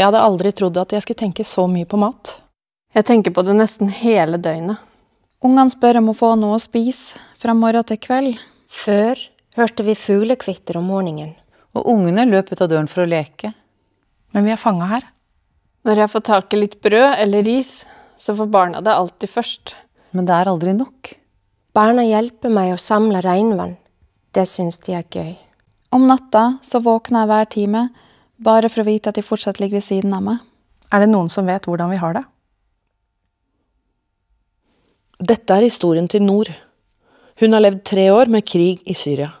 Jeg hadde aldri trodd at jeg skulle tenke så mye på mat. Jeg tenker på det nesten hele døgnet. Ungene spør om å få noe å spise fra morgen til kveld. Før hørte vi fuglekvitter om morgenen. Og ungene løp ut av døren for å leke. Men vi er fanga her. Når jeg får tak i litt brød eller ris, så får barna det alltid først. Men det er aldri nok. Barna hjelper meg å samle regnvann. Det syns de er gøy. Om natta så våkner jeg hver time bare for å vite at de fortsatt ligger ved siden av meg. Er det noen som vet hvordan vi har det? Dette er historien til Nord. Hun har levd tre år med krig i Syria.